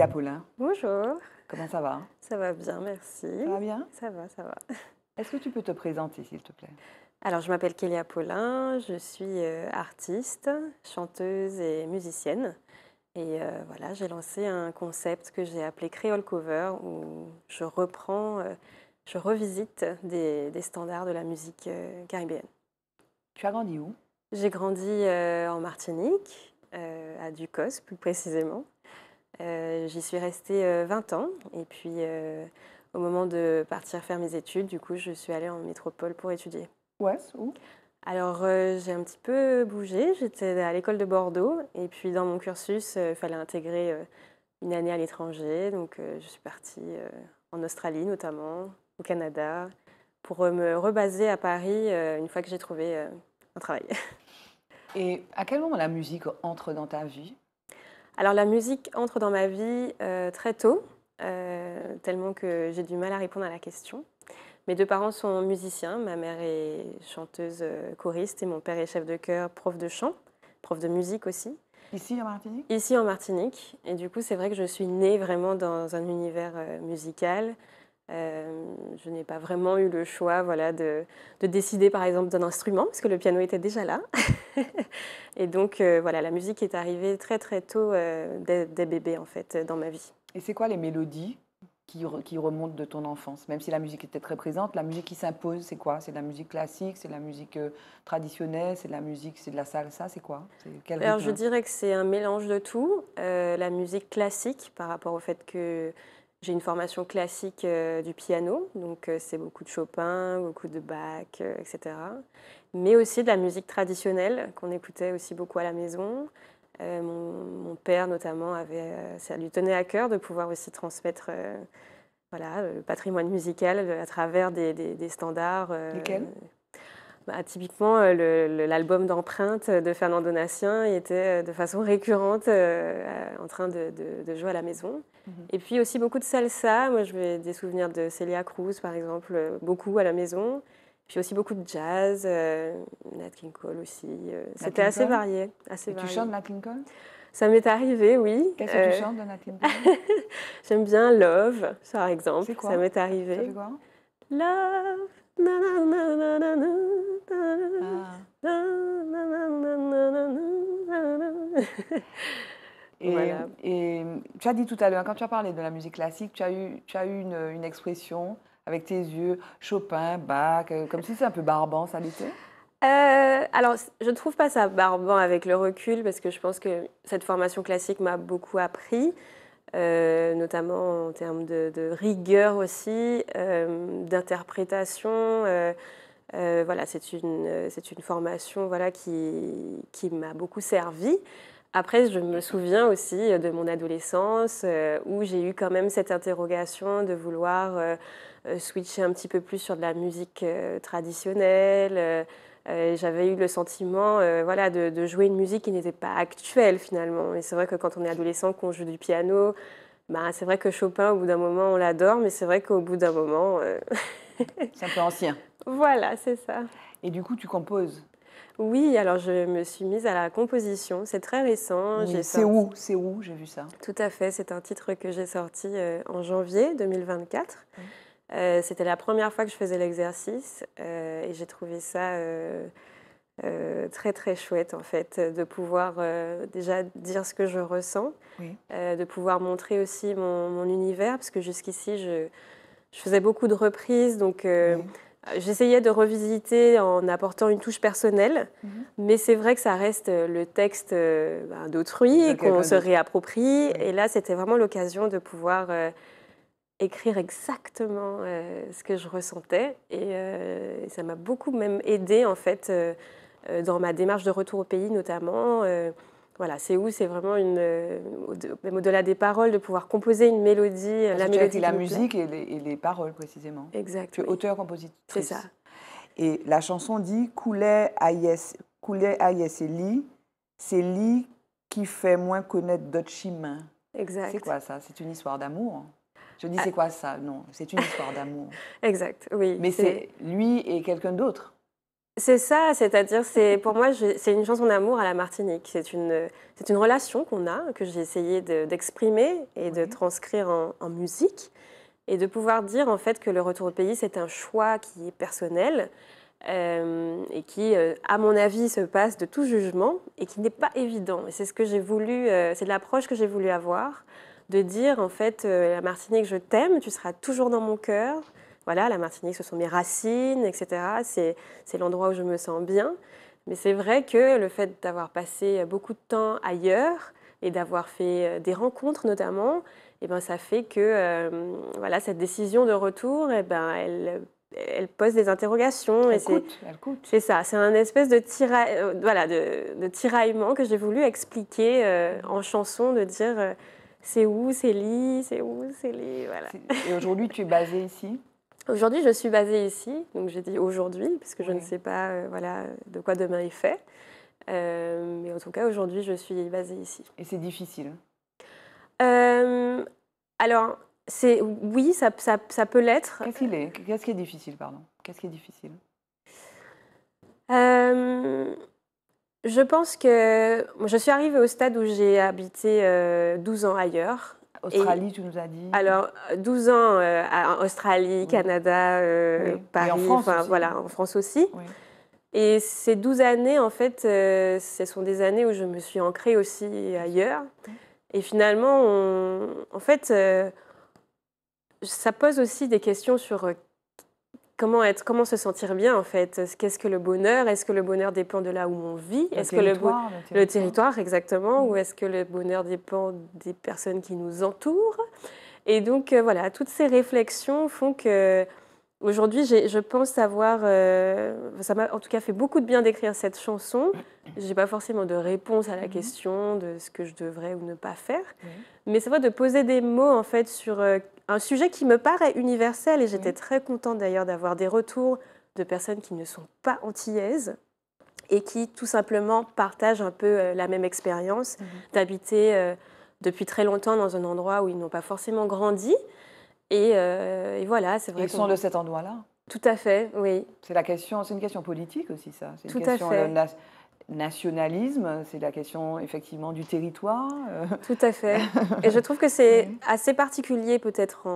Kélia Paulin. Bonjour. Comment ça va Ça va bien, merci. Ça va bien Ça va, ça va. Est-ce que tu peux te présenter, s'il te plaît Alors, je m'appelle Kélia Paulin, je suis euh, artiste, chanteuse et musicienne. Et euh, voilà, j'ai lancé un concept que j'ai appelé Créole Cover, où je reprends, euh, je revisite des, standards de la musique caribéenne. Tu as grandi où J'ai grandi en Martinique, à Ducos plus précisément. Euh, j'y suis restée 20 euh, ans et puis euh, au moment de partir faire mes études, du coup, je suis allée en métropole pour étudier. Ouais, alors j'ai un petit peu bougé, j'étais à l'école de Bordeaux et puis dans mon cursus, il fallait intégrer une année à l'étranger, donc je suis partie en Australie notamment, au Canada, pour me rebaser à Paris une fois que j'ai trouvé un travail. Et à quel moment la musique entre dans ta vie alors la musique entre dans ma vie euh, très tôt, euh, tellement que j'ai du mal à répondre à la question. Mes deux parents sont musiciens, ma mère est chanteuse euh, choriste et mon père est chef de chœur, prof de chant, prof de musique aussi. Ici en Martinique Ici en Martinique. Et du coup, c'est vrai que je suis née vraiment dans un univers musical. Euh, je n'ai pas vraiment eu le choix voilà, de, de décider par exemple d'un instrument, parce que le piano était déjà là. et donc euh, voilà, la musique est arrivée très très tôt euh, des bébés en fait dans ma vie. Et c'est quoi les mélodies qui, qui remontent de ton enfance Même si la musique était très présente, la musique qui s'impose, c'est quoi C'est de la musique classique, c'est de la musique traditionnelle, c'est de la musique, c'est de la salsa, c'est quoi Alors je dirais que c'est un mélange de tout. la musique classique par rapport au fait que j'ai une formation classique euh, du piano, donc euh, c'est beaucoup de Chopin, beaucoup de Bach, euh, etc. Mais aussi de la musique traditionnelle qu'on écoutait aussi beaucoup à la maison. Mon, père notamment avait, ça lui tenait à cœur de pouvoir aussi transmettre voilà, le patrimoine musical à travers des, des standards. Lesquels bah, typiquement, euh, l'album d'empreinte de Fernando Donatien était euh, de façon récurrente euh, en train de, jouer à la maison. Mhm. Et puis aussi beaucoup de salsa. Moi, je vais des souvenirs de Celia Cruz, par exemple, beaucoup à la maison. Puis aussi beaucoup de jazz, Nat King Cole aussi. C'était assez varié. Assez varié. Tu chantes Nat King Cole ça m'est arrivé, oui. Qu'est-ce que tu chantes de Nat King Cole J'aime bien Love, par exemple. Quoi ça m'est arrivé. quoi Love, ah. Et, tu as dit tout à l'heure, quand tu as parlé de la musique classique, tu as eu, une, expression avec tes yeux, Chopin, Bach, euh, comme si c'était un peu barbant, ça l'était euh, alors, je ne trouve pas ça barbant avec le recul parce que je pense que cette formation classique m'a beaucoup appris. Euh, notamment en termes de, rigueur aussi, euh, d'interprétation. Euh, voilà, c'est une, formation voilà, qui, qui m'a beaucoup servi. Après, je me souviens aussi de mon adolescence où j'ai eu quand même cette interrogation de vouloir switcher un petit peu plus sur de la musique traditionnelle euh, j'avais eu le sentiment euh, voilà, de, jouer une musique qui n'était pas actuelle finalement. Et c'est vrai que quand on est adolescent, qu'on joue du piano, bah, c'est vrai que Chopin, au bout d'un moment, on l'adore, mais c'est vrai qu'au bout d'un moment... Euh, c'est un peu ancien. Voilà, c'est ça. Et du coup, tu composes oui, alors je me suis mise à la composition. C'est très récent. c'est où C'est où J'ai vu ça. Tout à fait. C'est un titre que j'ai sorti en janvier 2024. Euh, c'était la première fois que je faisais l'exercice euh, et j'ai trouvé ça euh, très très chouette en fait de pouvoir déjà dire ce que je ressens, de pouvoir montrer aussi mon, univers parce que jusqu'ici je, faisais beaucoup de reprises donc. J'essayais de revisiter en apportant une touche personnelle, mhm. mais c'est vrai que ça reste le texte bah, d'autrui qu'on se réapproprie. Et là, c'était vraiment l'occasion de pouvoir écrire exactement euh, ce que je ressentais. Et euh, ça m'a beaucoup même aidé en fait euh, dans ma démarche de retour au pays notamment. voilà, c'est où c'est vraiment une même au-delà des paroles de pouvoir composer une mélodie, la la musique et les, paroles précisément. Exact. Tu es auteur-compositrice. C'est ça. Et la chanson dit coulait ayes coulait et Lee, c'est Lee qui fait moins connaître d'autres chimins. » Exact. C'est quoi ça C'est une histoire d'amour. Je dis, ah. c'est quoi ça Non, c'est une histoire d'amour. exact, oui. Mais c'est lui et quelqu'un d'autre. C'est ça, c'est-à-dire, c'est pour moi, c'est une chanson d'amour à la Martinique. C'est une, c'est une relation qu'on a, que j'ai essayé d'exprimer et de transcrire en, musique, et de pouvoir dire en fait que le retour au pays, c'est un choix qui est personnel. Euh, et qui, euh, à mon avis, se passe de tout jugement et qui n'est pas évident. c'est ce que j'ai voulu, euh, c'est l'approche que j'ai voulu avoir de dire en fait euh, la Martinique je t'aime, tu seras toujours dans mon cœur. Voilà, la Martinique ce sont mes racines, etc. C'est l'endroit où je me sens bien. Mais c'est vrai que le fait d'avoir passé beaucoup de temps ailleurs et d'avoir fait euh, des rencontres notamment, eh ben, ça fait que euh, voilà, cette décision de retour, eh ben, elle, elle pose des interrogations. Elle et C'est ça, c'est un espèce de, voilà, de, tiraillement que j'ai voulu expliquer en chanson, de dire c'est où, c'est Lille c'est où, c'est Lille voilà. Et aujourd'hui, tu es basée ici Aujourd'hui, je suis basée ici, donc j'ai dit aujourd'hui, parce que je ne sais pas euh, voilà, de quoi demain est fait. Euh, mais en tout cas, aujourd'hui, je suis basée ici. Et c'est difficile euh, Alors, c'est, oui, ça, ça, ça peut l'être. Qu'est-ce, qui est difficile, pardon Qu'est-ce qui est difficile je pense que je suis arrivée au stade où j'ai habité 12 euh, ans ailleurs. Australie, tu nous as dit. Alors, 12 ans en euh, Australie, Canada, Paris, euh, et en France voilà, en France aussi. Et ces 12 années, en fait, ce sont des années où je me suis ancrée aussi ailleurs. Et finalement, en fait, ça pose aussi des questions sur comment, être, comment se sentir bien en fait Qu'est-ce que le bonheur Est-ce que le bonheur dépend de là où on vit Est-ce que le, territoire. le territoire exactement mm. Ou est-ce que le bonheur dépend des personnes qui nous entourent Et donc euh, voilà, toutes ces réflexions font que aujourd'hui, je pense avoir, euh, ça m'a en tout cas fait beaucoup de bien d'écrire cette chanson mm. J'ai pas forcément de réponse à la mhm. question de ce que je devrais ou ne pas faire, mais c'est vrai de poser des mots en fait sur euh, un sujet qui me paraît universel et j'étais mhm. très contente d'ailleurs d'avoir des retours de personnes qui ne sont pas antillaises et qui tout simplement partagent un peu euh, la même expérience mhm. d'habiter euh, depuis très longtemps dans un endroit où ils n'ont pas forcément grandi. Et, voilà, c'est vrai. Ils sont de cet endroit-là. Tout à fait, oui. C'est la question, c'est une question politique aussi, ça. C'est une Tout question à fait nationalisme, c'est la question effectivement du territoire. Euh. Tout à fait. Et je trouve que c'est assez particulier peut-être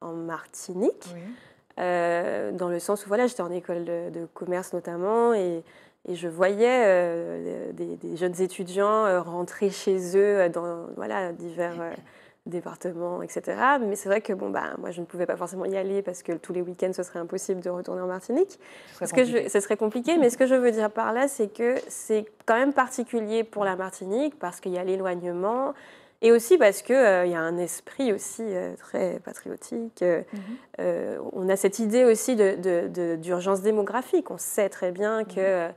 en, Martinique, euh, dans le sens où voilà, j'étais en école de, commerce notamment et, je voyais euh, des, jeunes étudiants rentrer chez eux dans voilà, divers... département, etc. Mais c'est vrai que bon, bah, moi, je ne pouvais pas forcément y aller parce que tous les week-ends, ce serait impossible de retourner en Martinique. Parce que ce serait compliqué. Mais ce que je veux dire par là, c'est que c'est quand même particulier pour la Martinique parce qu'il y a l'éloignement. Et aussi parce qu'il euh, il y a un esprit aussi euh, très patriotique. Euh, mhm. on a cette idée aussi d'urgence de, de, démographique. On sait très bien mhm. que...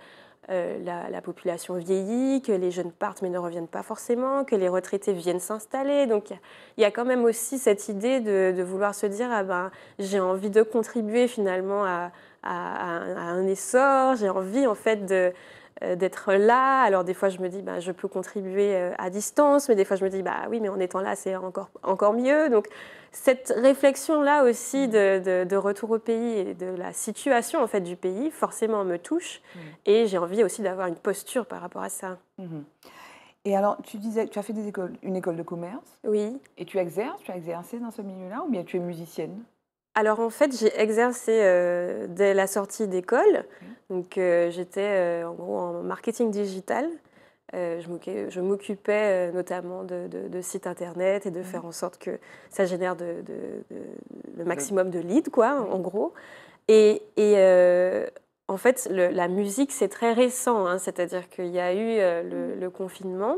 Euh, la, population vieillit, que les jeunes partent mais ne reviennent pas forcément, que les retraités viennent s'installer. Donc il y a quand même aussi cette idée de, vouloir se dire ah ben, j'ai envie de contribuer finalement à un essor, j'ai envie en fait de, euh, d'être là. Alors des fois, je me dis, bah, je peux contribuer euh, à distance, mais des fois, je me dis, bah oui, mais en étant là, c'est encore, mieux. Donc cette réflexion-là aussi de, retour au pays et de la situation en fait du pays, forcément, me touche. Mm. Et j'ai envie aussi d'avoir une posture par rapport à ça. Mm-hmm. Et alors, tu disais, tu as fait une école de commerce. Oui. Et tu exerces, tu as exercé dans ce milieu-là, ou bien tu es musicienne alors en fait, j'ai exercé euh, dès la sortie d'école. Donc euh, j'étais euh, en gros en marketing digital. je m'occupais notamment de, sites internet et de mhm. faire en sorte que ça génère de, le maximum de leads, quoi, en mhm. gros. Et, et en fait, la musique, c'est très récent, hein. c'est-à-dire qu'il y a eu euh, mm. le, confinement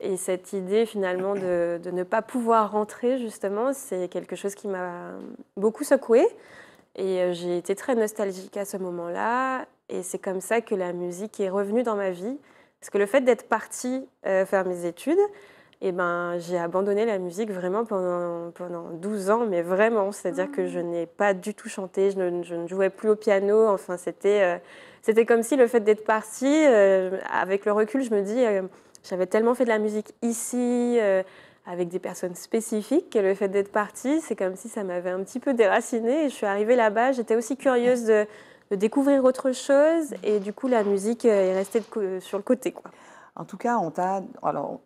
et cette idée finalement de, ne pas pouvoir rentrer, justement, c'est quelque chose qui m'a beaucoup secouée et euh, j'ai été très nostalgique à ce moment-là et c'est comme ça que la musique est revenue dans ma vie parce que le fait d'être partie euh, faire mes études, et eh ben, j'ai abandonné la musique vraiment pendant, pendant 12 ans, mais vraiment. C'est-à-dire que je n'ai pas du tout chanté, je ne, jouais plus au piano. Enfin, c'était, euh, comme si le fait d'être partie, euh, avec le recul, je me dis, euh, j'avais tellement fait de la musique ici avec des personnes spécifiques. que le fait d'être partie, c'est comme si ça m'avait un petit peu déracinée. Et je suis arrivée là-bas, j'étais aussi curieuse de, découvrir autre chose. Et du coup, la musique est restée sur le côté. En tout cas, on t'a. Alors,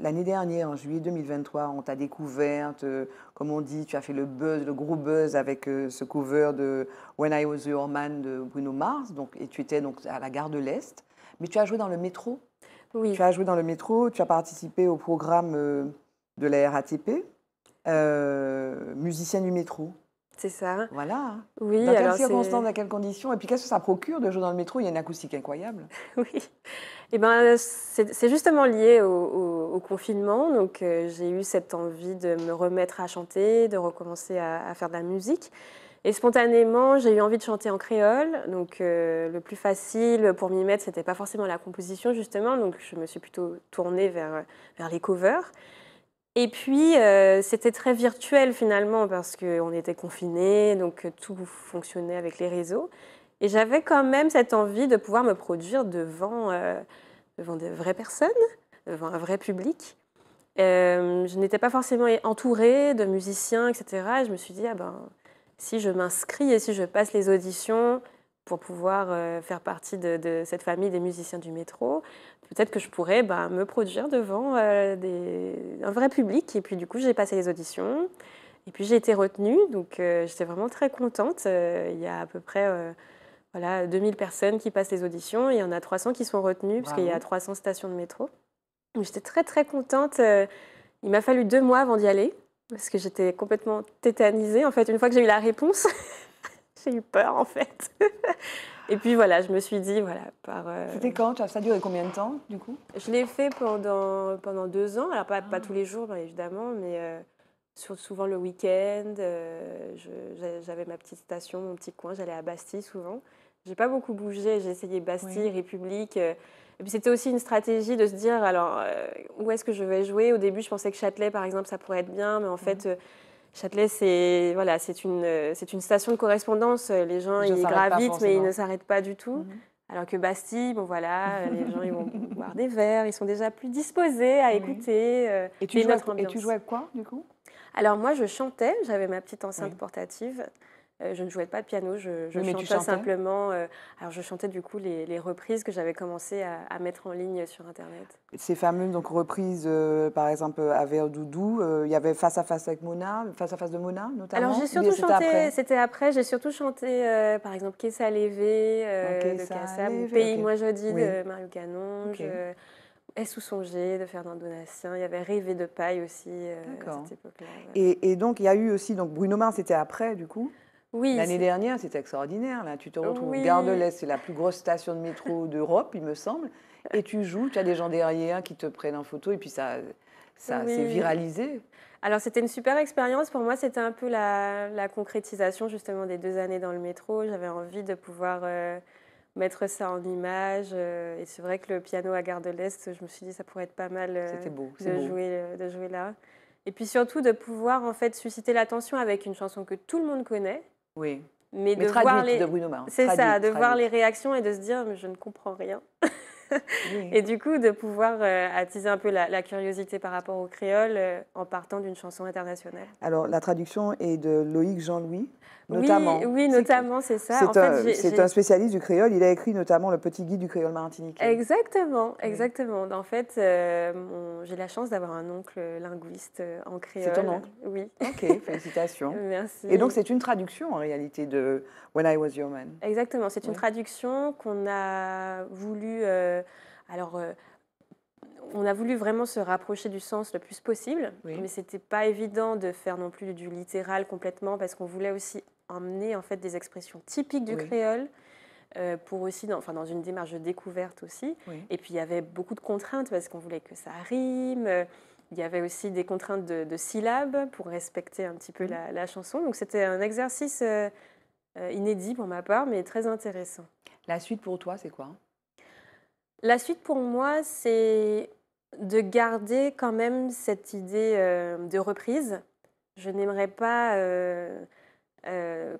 L'année dernière, en juillet 2023, on t'a découverte, euh, comme on dit, tu as fait le buzz, le gros buzz avec euh, ce cover de When I Was Your Man de Bruno Mars, donc, et tu étais donc à la gare de l'Est, mais tu as joué dans le métro. Oui. Tu as joué dans le métro, tu as participé au programme euh, de la RATP, musicien du métro. C'est ça. Voilà. Oui, dans quelles circonstances, dans quelles conditions Et puis qu'est-ce que ça procure de jouer dans le métro Il y a une acoustique incroyable. oui. Et eh ben, c'est justement lié au au confinement, donc euh, j'ai eu cette envie de me remettre à chanter, de recommencer à, faire de la musique. Et spontanément, j'ai eu envie de chanter en créole. Donc, euh, le plus facile pour m'y mettre, c'était pas forcément la composition, justement. Donc, je me suis plutôt tournée vers, euh, vers les covers. Et puis, c'était très virtuel finalement, parce qu'on était confinés, donc tout fonctionnait avec les réseaux. Et j'avais quand même cette envie de pouvoir me produire devant, devant de vraies personnes un vrai public. Euh, je n'étais pas forcément entourée de musiciens, etc. je me suis dit, ah ben, si je m'inscris et si je passe les auditions pour pouvoir euh, faire partie de, cette famille des musiciens du métro, peut-être que je pourrais ben, me produire devant euh, un vrai public. Et puis du coup, j'ai passé les auditions. Et puis j'ai été retenue, donc j'étais vraiment très contente. il y a à peu près voilà, 2000 personnes qui passent les auditions, il y en a 300 qui sont retenues, parce puisqu'il y a 300 stations de métro. J'étais très très contente. Euh, il m'a fallu deux mois avant d'y aller parce que j'étais complètement tétanisée. En fait, une fois que j'ai eu la réponse, j'ai eu peur en fait. Et puis voilà, je me suis dit, voilà, par. Euh, C'était quand Ça a duré combien de temps du coup Je l'ai fait pendant, pendant deux ans. Alors pas, pas ah. tous les jours, évidemment, mais euh, souvent le week-end. j'avais ma petite station, mon petit coin, j'allais à Bastille souvent. J'ai pas beaucoup bougé, j'ai essayé Bastille, République. Et puis c'était aussi une stratégie de se dire, alors, euh, où est-ce que je vais jouer Au début, je pensais que Châtelet, par exemple, ça pourrait être bien, mais en mhm. fait, euh, Châtelet, c'est voilà, une, euh, une station de correspondance. Les gens, ils gravitent, mais ils ne s'arrêtent pas du tout. Mhm. Alors que Bastille, bon voilà, les gens ils vont boire des verres, ils sont déjà plus disposés à écouter. et, tu jouais à jouais quoi du coup Alors moi je chantais, j'avais ma petite enceinte portative. Euh, je ne jouais pas de piano, je, je chantais simplement. Euh, alors je chantais du coup les, reprises que j'avais commencé à, mettre en ligne sur Internet. Ces fameuses donc, reprises, euh, par exemple, à Doudou, il y avait Face à Face avec Mona, Face à Face de Mona notamment Alors j'ai surtout chanté, c'était après, j'ai surtout chanté par exemple Qu'est-ce à l'éveil de Kassab, Pays moi jeudi de Mario Canon. Est-ce songer de d'un Donatien Il y avait Rêver de paille aussi cette époque-là. Et, et, donc, il y a eu aussi, donc Bruno Mars, c'était après, du coup L'année dernière, c'était extraordinaire. Là. Tu te retrouves à Gare de l'Est, c'est la plus grosse station de métro d'Europe, il me semble. Et tu joues, tu as des gens derrière qui te prennent en photo et puis ça, ça s'est viralisé. Alors c'était une super expérience. Pour moi, c'était un peu la, concrétisation justement des deux années dans le métro. J'avais envie de pouvoir euh, mettre ça en image. Euh, et c'est vrai que le piano à Gare de l'Est, je me suis dit ça pourrait être pas mal euh, de, Jouer, de jouer là. Et puis surtout de pouvoir en fait susciter l'attention avec une chanson que tout le monde connaît, oui. Mais, de voir les... C'est ça, de voir les réactions et de se dire je ne comprends rien. Et du coup, de pouvoir euh, attiser un peu la, curiosité par rapport aux créoles euh, en partant d'une chanson internationale. Alors, la traduction est de Loïc Jean-Louis. Oui, oui notamment, c'est ça. C'est un, spécialiste du créole. Il a écrit notamment le petit guide du créole martinique. Exactement, exactement. En fait, euh, j'ai la chance d'avoir un oncle linguiste euh, en créole. C'est ton oncle Oui. Ok, félicitations. Merci. Et donc, c'est une traduction en réalité de When I Was Your Man. Exactement, c'est une traduction qu'on a voulu. Euh, alors. on a voulu vraiment se rapprocher du sens le plus possible, mais mais c'était pas évident de faire non plus du littéral complètement parce qu'on voulait aussi emmener en fait des expressions typiques du créole. Euh, pour aussi, dans, enfin, dans une démarche de découverte aussi. Et puis il y avait beaucoup de contraintes parce qu'on voulait que ça rime. Il y avait aussi des contraintes de, syllabes pour respecter un petit peu mm. la, chanson. Donc c'était un exercice euh, euh, inédit pour ma part, mais très intéressant. La suite pour toi, c'est quoi La suite pour moi, c'est de garder quand même cette idée de reprise. Je n'aimerais pas euh,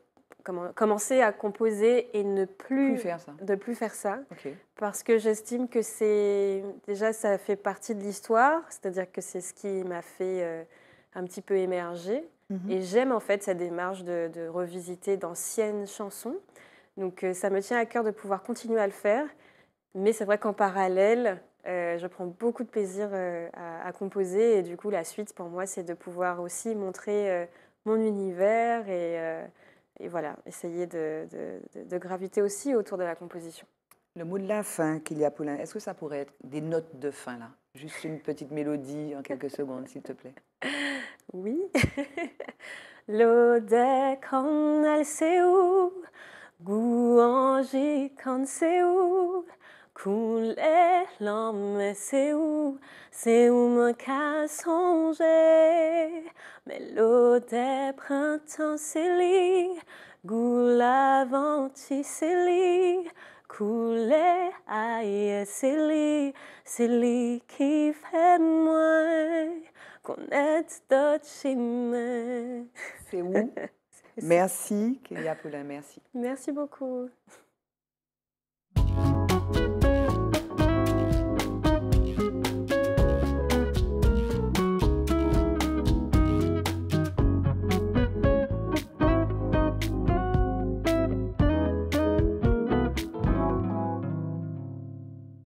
commencer à composer et ne plus, faire ça. De plus faire ça Parce que j'estime que c'est. Déjà, ça fait partie de l'histoire, c'est-à-dire que c'est ce qui m'a fait euh, un petit peu émerger. Mhm. Et j'aime en fait cette démarche de, revisiter d'anciennes chansons. Donc euh, ça me tient à cœur de pouvoir continuer à le faire. Mais c'est vrai qu'en parallèle, je prends beaucoup de plaisir à, composer et du coup la suite pour moi c'est de pouvoir aussi montrer mon univers et, euh, voilà, essayer de, graviter aussi autour de la composition. Le mot de la fin qu'il y a, Paulin, est-ce que ça pourrait être des notes de fin là Juste une petite mélodie en quelques secondes, s'il te plaît. Oui. Couler l'homme, mais c'est où, c'est où mon cas songer. l'eau des printemps, c'est lui, Gouler avant, c'est lui. Couler, aïe, c'est lui, c'est lui qui fait moi est d'autres chimères. C'est où Merci, Kélia Poulin, merci. Merci beaucoup.